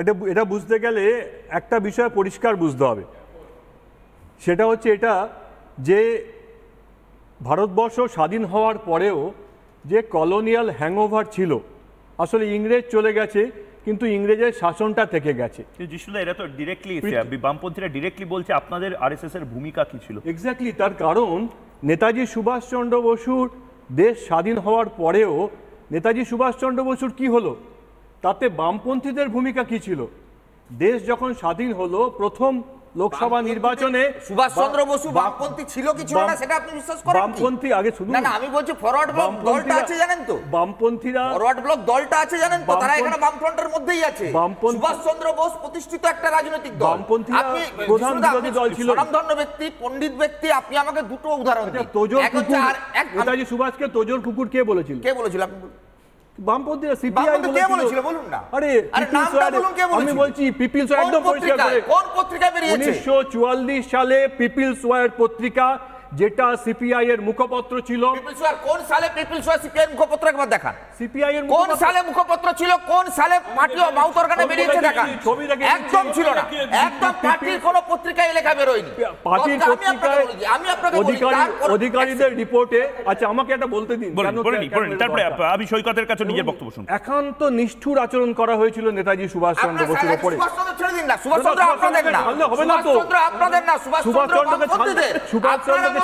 এটা এটা বুঝতে গেলে একটা বিষয় পরিষ্কার বুঝতে হবে সেটা হচ্ছে এটা যে ভারতবর্ষ স্বাধীন হওয়ার পরেও যে কলোনিয়াল হ্যাংওভার ছিল আসলে ইংরেজ চলে গেছে কিন্তু ইংরেজের শাসনটা থেকে গেছে যিশুদা এরা তো ডিরেক্টলি বামপন্থীরা ডিরেক্টলি বলছে আপনাদের আরএসএস এর ভূমিকা কি ছিল এক্স্যাক্টলি তার কারণ নেতাজি সুভাষচন্দ্র বসুর দেশ স্বাধীন হওয়ার পরেও নেতাজি সুভাষচন্দ্র বসুর কি হলো তাতে বামপন্থীদের ভূমিকা কি ছিল দেশ যখন স্বাধীন হলো প্রথম লোকসভা নির্বাচনে সুভাষচন্দ্র বসু বামপন্থী ছিল কি ছিল না সেটা আপনি বিশ্বাস করেন বামপন্থী আগে শুধু না আমি বলছি ফরওয়ার্ড ব্লক দলটা আছে জানেন তো বামপন্থীরা ফরওয়ার্ড ব্লক দলটা আছে জানেন তো তারা এখানে বামফ্রন্টের মধ্যেই আছে সুভাষচন্দ্র বস প্রতিষ্ঠিত একটা রাজনৈতিক দল বামপন্থী প্রধান বিরোধী দল ছিল নামধন্য ব্যক্তি পণ্ডিত ব্যক্তি আপনি আমাকে দুটো উদাহরণ আচ্ছা, দিন তোজোর কুকুর নেতাজি সুভাষকে তোজর কুকুর কে বলেছিল কে বলেছিল আপনি বামপন্থীরা সিপিআই বলেছিল বলুন না আরে বলছি পিপিলস একদম কোন পত্রিকা বেরিয়েছে 1944 সালে পিপিলস ওয়ার পত্রিকা যেটা সিপিআই এর মুখপত্র ছিল কোন সালে পিপলস সিপিআই মুখপত্র একবার দেখান সিপিআই এর কোন সালে মুখপত্র ছিল কোন সালে পার্টি ও মাউথ অর্গানে বেরিয়েছে দেখান একদম ছিল না একদম পার্টির কোন পত্রিকায় লেখা বের পার্টির পত্রিকায় আমি আপনাকে অধিকারী অধিকারীদের রিপোর্টে আচ্ছা আমাকে এটা বলতে দিন তারপরে আমি সৈকতের কাছে নিজের বক্তব্য এখন তো নিষ্ঠুর আচরণ করা হয়েছিল নেতাজি সুভাষ চন্দ্র বসুর উপরে সুভাষ চন্দ্র ছেড়ে দিন না সুভাষ চন্দ্র আপনাদের না সুভাষ চন্দ্র আপনাদের না সুভাষ চন্দ্র সুভাষ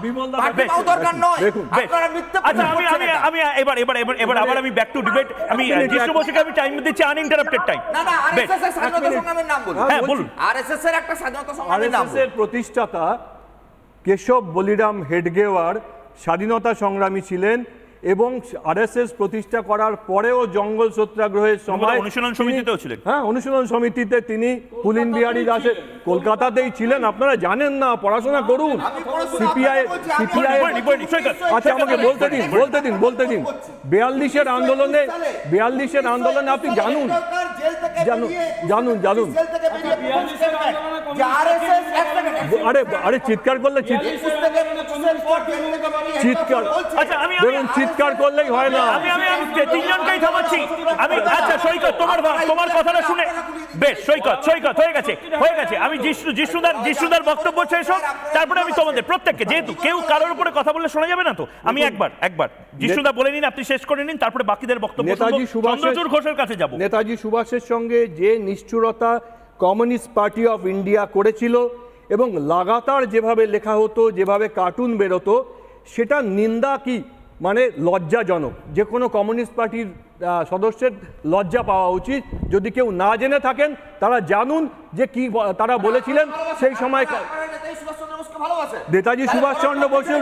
প্রতিষ্ঠাতা কেশব বলিরাম হেডগেওয়ার স্বাধীনতা সংগ্রামী ছিলেন এবং আর প্রতিষ্ঠা করার পরেও জঙ্গল সত্যাগ্রহের সময় অনুশীলন সমিতিতে ছিলেন হ্যাঁ অনুশীলন সমিতিতে তিনি পুলিন বিহারী দাসের কলকাতাতেই ছিলেন আপনারা জানেন না পড়াশোনা করুন সিপিআই সিপিআই আচ্ছা আমাকে বলতে দিন বলতে দিন বলতে দিন বিয়াল্লিশের আন্দোলনে বিয়াল্লিশের আন্দোলনে আপনি জানুন জানুন জানুন জানুন আচ্ছা, আরে আরে চিৎকার করলে আচ্ছা, চিৎকার আচ্ছা, দেখুন চিৎকার করলেই হয় না আমি আমি তিনজনকেই থামাচ্ছি আমি আচ্ছা সৈকত তোমার তোমার কথাটা শুনে বেশ সৈকত সৈকত হয়ে গেছে হয়ে গেছে আমি যিশু জিষ্ণুদার জিষ্ণুদার বক্তব্য শেষ হোক তারপরে আমি তোমাদের প্রত্যেককে যেহেতু কেউ কারোর উপরে কথা বললে শোনা যাবে না তো আমি একবার একবার জিষ্ণুদা বলে নিন আপনি শেষ করে নিন তারপরে বাকিদের বক্তব্য নেতাজি সুভাষচন্দ্র ঘোষের কাছে যাব নেতাজি সুভাষের সঙ্গে যে নিষ্ঠুরতা কমিউনিস্ট পার্টি অফ ইন্ডিয়া করেছিল এবং লাগাতার যেভাবে লেখা হতো যেভাবে কার্টুন বেরোতো সেটা নিন্দা কি মানে লজ্জাজনক যে কোনো কমিউনিস্ট পার্টির সদস্যের লজ্জা পাওয়া উচিত যদি কেউ না জেনে থাকেন তারা জানুন যে কি তারা বলেছিলেন সেই সময় নেতাজি সুভাষচন্দ্র বসু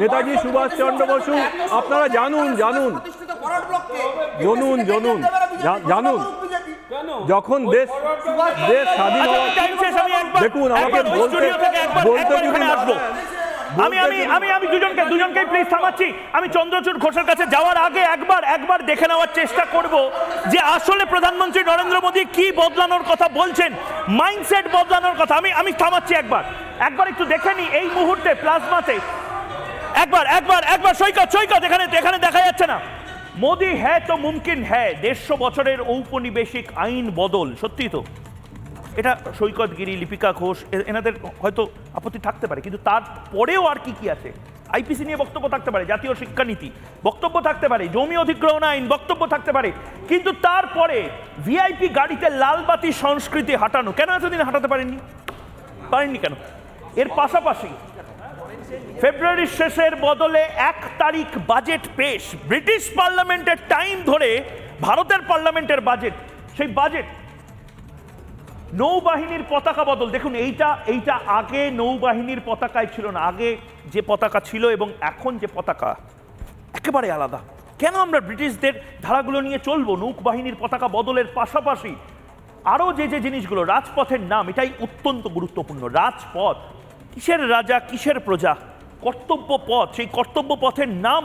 নেতাজি সুভাষচন্দ্র বসু আপনারা জানুন জানুন জনুন জনুন জানুন যখন দেশ দেশ স্বাধীন আচ্ছা, দেখুন আমাকে বলতে বলতে আসবো আমি আমি আমি আমি দুজনকে দুজনকে প্লিজ থামাচ্ছি আমি চন্দ্রচূড় ঘোষের কাছে যাওয়ার আগে একবার একবার দেখে নেওয়ার চেষ্টা করব যে আসলে প্রধানমন্ত্রী নরেন্দ্র মোদী কি বদলানোর কথা বলছেন মাইন্ডসেট বদলানোর কথা আমি আমি থামাচ্ছি একবার একবার একটু দেখে নিই এই মুহূর্তে প্লাজমাতে একবার একবার একবার সৈকত সৈকত এখানে এখানে দেখা যাচ্ছে না মোদি হ্যাঁ তো মুমকিন হ্যাঁ দেড়শো বছরের ঔপনিবেশিক আইন বদল সত্যি তো এটা সৈকত গিরি লিপিকা ঘোষ এনাদের হয়তো আপত্তি থাকতে পারে কিন্তু তারপরেও আর কি কি আছে আইপিসি নিয়ে বক্তব্য থাকতে পারে জাতীয় শিক্ষানীতি বক্তব্য থাকতে পারে জমি অধিগ্রহণ আইন বক্তব্য থাকতে পারে কিন্তু তারপরে ভিআইপি গাড়িতে লালবাতি সংস্কৃতি হাঁটানো কেন এতদিন হাঁটাতে পারেননি পারেননি কেন এর পাশাপাশি ফেব্রুয়ারির শেষের বদলে এক তারিখ বাজেট পেশ ব্রিটিশ পার্লামেন্টের টাইম ধরে ভারতের পার্লামেন্টের বাজেট সেই বাজেট নৌবাহিনীর পতাকা বদল দেখুন এইটা এইটা আগে নৌবাহিনীর পতাকায় ছিল না আগে যে পতাকা ছিল এবং এখন যে পতাকা একেবারে আলাদা কেন আমরা ব্রিটিশদের ধারাগুলো নিয়ে চলবো নৌবাহিনীর পতাকা বদলের পাশাপাশি আরও যে যে জিনিসগুলো রাজপথের নাম এটাই অত্যন্ত গুরুত্বপূর্ণ রাজপথ কিসের রাজা কিসের প্রজা কর্তব্য পথ সেই কর্তব্য পথের নাম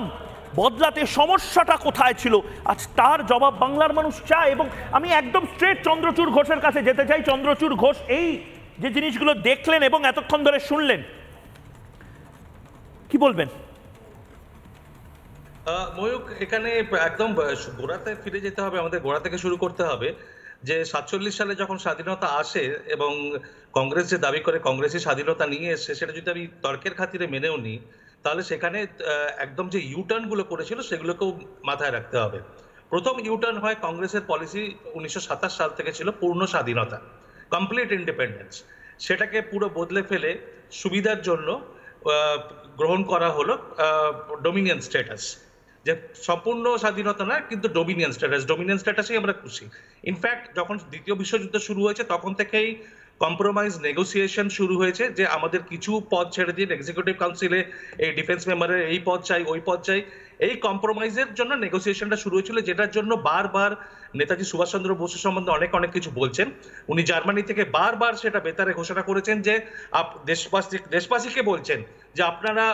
বদলাতে সমস্যাটা কোথায় ছিল আজ তার জবাব বাংলার মানুষ চায় এবং আমি একদম স্ট্রেট চন্দ্রচূড় ঘোষের কাছে যেতে চাই চন্দ্রচূড় ঘোষ এই যে জিনিসগুলো দেখলেন এবং এতক্ষণ ধরে শুনলেন কি বলবেন ময়ূক এখানে একদম গোড়াতে ফিরে যেতে হবে আমাদের গোড়া থেকে শুরু করতে হবে যে সাতচল্লিশ সালে যখন স্বাধীনতা আসে এবং কংগ্রেস যে দাবি করে কংগ্রেসই স্বাধীনতা নিয়ে এসছে সেটা যদি আমি তর্কের খাতিরে মেনেও নিই তাহলে সেখানে একদম যে ইউটার্নগুলো করেছিল সেগুলোকেও মাথায় রাখতে হবে প্রথম ইউটার্ন হয় কংগ্রেসের পলিসি উনিশশো সাল থেকে ছিল পূর্ণ স্বাধীনতা কমপ্লিট ইন্ডিপেন্ডেন্স সেটাকে পুরো বদলে ফেলে সুবিধার জন্য গ্রহণ করা হলো ডোমিনিয়ন স্ট্যাটাস যে সম্পূর্ণ স্বাধীনতা নয় কিন্তু ডোমিনিয়ন স্ট্যাটাস ডোমিনিয়ন স্ট্যাটাসেই আমরা খুশি ইনফ্যাক্ট যখন দ্বিতীয় বিশ্বযুদ্ধ শুরু হয়েছে তখন থেকেই কম্প্রোমাইজ নেগোসিয়েশন শুরু হয়েছে যে আমাদের কিছু পদ ছেড়ে দিন এক্সিকিউটিভ কাউন্সিলে এই ডিফেন্স মেম্বারের এই পদ চাই ওই পদ চাই এই কম্প্রোমাইজের জন্য নেগোসিয়েশনটা শুরু হয়েছিল যেটার জন্য বারবার নেতাজি সুভাষচন্দ্র বসু সম্বন্ধে অনেক অনেক কিছু বলছেন উনি জার্মানি থেকে বারবার সেটা বেতারে ঘোষণা করেছেন যে দেশবাসী দেশবাসীকে বলছেন যে আপনারা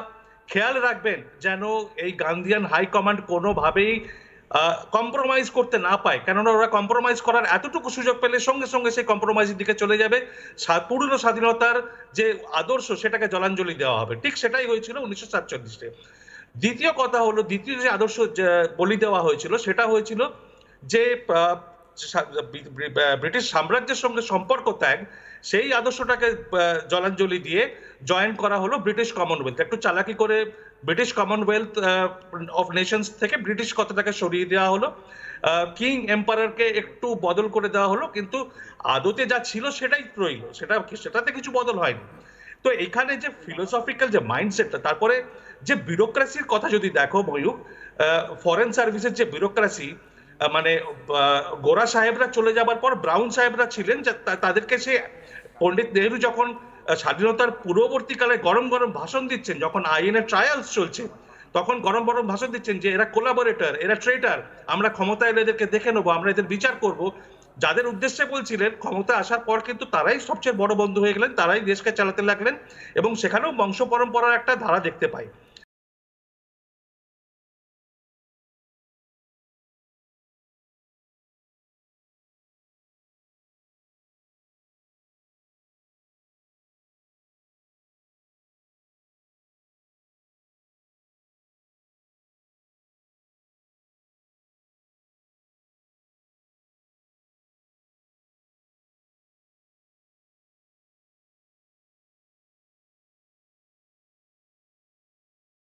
খেয়াল রাখবেন যেন এই গান্ধিয়ান হাই কমান্ড কোনোভাবেই কম্প্রোমাইজ করতে না পায় কেননা ওরা কম্প্রোমাইজ করার এতটুকু সুযোগ পেলে সঙ্গে সঙ্গে সেই কম্প্রোমাইজের দিকে চলে যাবে পুরনো স্বাধীনতার যে আদর্শ সেটাকে জলাঞ্জলি দেওয়া হবে ঠিক সেটাই হয়েছিল উনিশশো সাতচল্লিশে দ্বিতীয় কথা হলো দ্বিতীয় যে আদর্শ বলি দেওয়া হয়েছিল সেটা হয়েছিল যে ব্রিটিশ সাম্রাজ্যের সঙ্গে সম্পর্ক ত্যাগ সেই আদর্শটাকে জলাঞ্জলি দিয়ে জয়েন করা হলো ব্রিটিশ কমনওয়েলথ একটু চালাকি করে ব্রিটিশ কমনওয়েলথ অফ নেশনস থেকে ব্রিটিশ কথাটাকে সরিয়ে দেওয়া হলো কিং এম্পায়ারকে একটু বদল করে দেওয়া হলো কিন্তু আদতে যা ছিল সেটাই রইল সেটা সেটাতে কিছু বদল হয়নি তো এখানে যে ফিলোসফিক্যাল যে মাইন্ডসেটটা তারপরে যে বিউরোক্রাসির কথা যদি দেখো ময়ূর ফরেন সার্ভিসের যে বিউরোক্রাসি মানে গোরা সাহেবরা চলে যাবার পর ব্রাউন সাহেবরা ছিলেন তাদেরকে সে পণ্ডিত নেহরু যখন স্বাধীনতার পূর্ববর্তীকালে গরম গরম ভাষণ দিচ্ছেন যখন আইএনএ ট্রায়ালস চলছে তখন গরম গরম ভাষণ দিচ্ছেন যে এরা কোলাবোরেটর এরা ট্রেটার আমরা ক্ষমতা এলে এদেরকে দেখে নেবো আমরা এদের বিচার করব যাদের উদ্দেশ্যে বলছিলেন ক্ষমতা আসার পর কিন্তু তারাই সবচেয়ে বড় বন্ধু হয়ে গেলেন তারাই দেশকে চালাতে লাগলেন এবং সেখানেও বংশ পরম্পরার একটা ধারা দেখতে পাই